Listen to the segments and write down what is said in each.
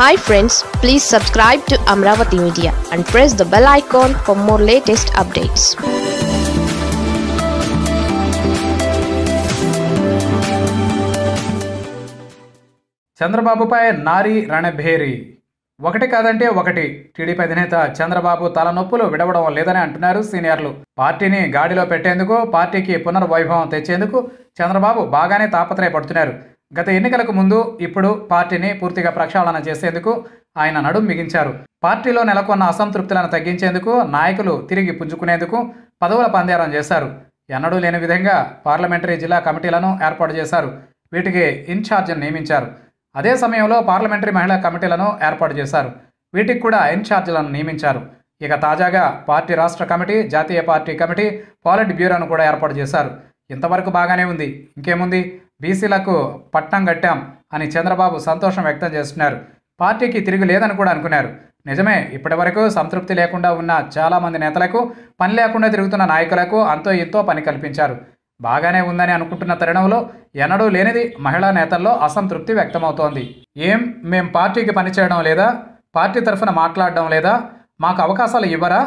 hi friends please subscribe to Amaravati media and press the bell icon for more latest updates చంద్రబాబుపై నారీ రణభేరి ఒకటి కాదంటే ఒకటి టీడీపీ అధినేత చంద్రబాబు తలనొప్పులు విడవడం లేదని అంటున్నారు సీనియర్లు పార్టీని గాడిలో పెట్టేందుకు పార్టీకి పునర్వైభవం తెచ్చేందుకు చంద్రబాబు బాగానే తాపత్రయపడుతున్నారు గత ఎన్నికలకు ముందు ఇప్పుడు పార్టీని పూర్తిగా ప్రక్షాళన చేసేందుకు ఆయన నడుం మిగించారు పార్టీలో నెలకొన్న అసంతృప్తులను తగ్గించేందుకు నాయకులు తిరిగి పుంజుకునేందుకు పదవుల పందేరం చేశారు ఎన్నడూ లేని విధంగా పార్లమెంటరీ జిల్లా కమిటీలను ఏర్పాటు చేశారు వీటికి ఇన్ఛార్జిని నియమించారు అదే సమయంలో పార్లమెంటరీ మహిళా కమిటీలను ఏర్పాటు చేశారు వీటికి కూడా ఇన్ఛార్జీలను నియమించారు ఇక తాజాగా పార్టీ రాష్ట్ర కమిటీ జాతీయ పార్టీ కమిటీ పాలిట్ బ్యూరోను కూడా ఏర్పాటు చేశారు ఇంతవరకు బాగానే ఉంది ఇంకేముంది బీసీలకు పట్టం కట్టాం అని చంద్రబాబు సంతోషం వ్యక్తం చేస్తున్నారు పార్టీకి తిరిగి లేదని కూడా అనుకున్నారు నిజమే ఇప్పటివరకు సంతృప్తి లేకుండా ఉన్న చాలామంది నేతలకు పని లేకుండా తిరుగుతున్న నాయకులకు అంతో ఎంతో పని కల్పించారు బాగానే ఉందని అనుకుంటున్న తరుణంలో ఎన్నడూ లేనిది మహిళా నేతల్లో అసంతృప్తి వ్యక్తమవుతోంది ఏం మేం పార్టీకి పనిచేయడం లేదా పార్టీ తరఫున మాట్లాడడం లేదా మాకు అవకాశాలు ఇవ్వరా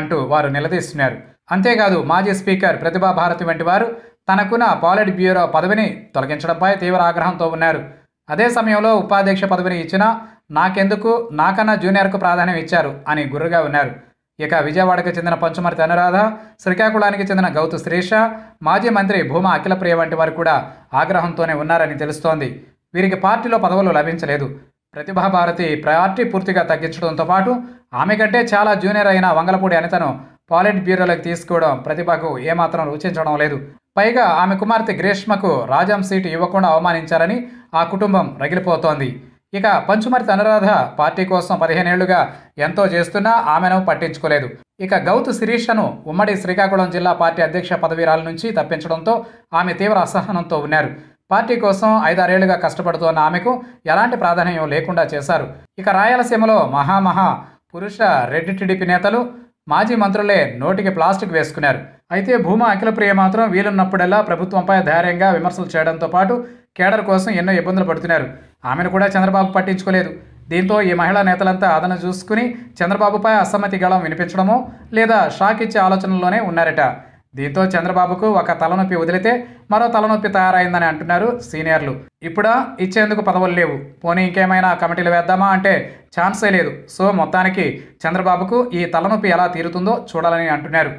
అంటూ వారు నిలదీస్తున్నారు అంతేకాదు మాజీ స్పీకర్ ప్రతిభా భారతి వంటి వారు తనకున్న పాలిట్ బ్యూరో పదవిని తొలగించడంపై తీవ్ర ఆగ్రహంతో ఉన్నారు అదే సమయంలో ఉపాధ్యక్ష పదవిని ఇచ్చినా నాకెందుకు నాకన్నా జూనియర్కు ప్రాధాన్యం ఇచ్చారు అని గుర్రుగా ఉన్నారు ఇక విజయవాడకు చెందిన పంచుమర్తి అనురాధ శ్రీకాకుళానికి చెందిన గౌతు శ్రీష మాజీ మంత్రి భూమా అఖిలప్రియ వంటి వారు కూడా ఆగ్రహంతోనే ఉన్నారని తెలుస్తోంది వీరికి పార్టీలో పదవులు లభించలేదు ప్రతిభాభారతి ప్రయారిటీ పూర్తిగా తగ్గించడంతో పాటు ఆమె కంటే చాలా జూనియర్ అయిన వంగలపూడి అనితను పాలిట్ బ్యూరోలోకి తీసుకోవడం ప్రతిభకు ఏమాత్రం రుచించడం లేదు పైగా ఆమె కుమార్తె గ్రేష్మకు రాజాం సీటు ఇవ్వకుండా అవమానించారని ఆ కుటుంబం రగిలిపోతోంది ఇక పంచుమర్తి అనురాధ పార్టీ కోసం పదిహేనేళ్లుగా ఎంతో చేస్తున్నా ఆమెను పట్టించుకోలేదు ఇక గౌతు శిరీషను ఉమ్మడి శ్రీకాకుళం జిల్లా పార్టీ అధ్యక్ష పదవీరాల నుంచి తప్పించడంతో ఆమె తీవ్ర అసహనంతో ఉన్నారు పార్టీ కోసం ఐదారేళ్లుగా కష్టపడుతున్న ఆమెకు ఎలాంటి ప్రాధాన్యం లేకుండా చేశారు ఇక రాయలసీమలో మహామహా పురుష రెడ్డి టీడీపీ నేతలు మాజీ మంత్రులే నోటికి ప్లాస్టిక్ వేసుకున్నారు అయితే భూమా అఖిలప్రియ మాత్రం వీలున్నప్పుడల్లా ప్రభుత్వంపై ధైర్యంగా విమర్శలు చేయడంతో పాటు కేడర్ కోసం ఎన్నో ఇబ్బందులు పడుతున్నారు ఆమెను కూడా చంద్రబాబు పట్టించుకోలేదు దీంతో ఈ మహిళా నేతలంతా అదన చూసుకుని చంద్రబాబుపై అసమ్మతి గళం వినిపించడమో లేదా షాక్ ఇచ్చే ఆలోచనలోనే ఉన్నారట దీంతో చంద్రబాబుకు ఒక తలనొప్పి వదిలితే మరో తలనొప్పి తయారైందని అంటున్నారు సీనియర్లు ఇప్పుడా ఇచ్చేందుకు పదవులు లేవు పోనీ ఇంకేమైనా కమిటీలు వేద్దామా అంటే ఛాన్సే లేదు సో మొత్తానికి చంద్రబాబుకు ఈ తలనొప్పి ఎలా తీరుతుందో చూడాలని అంటున్నారు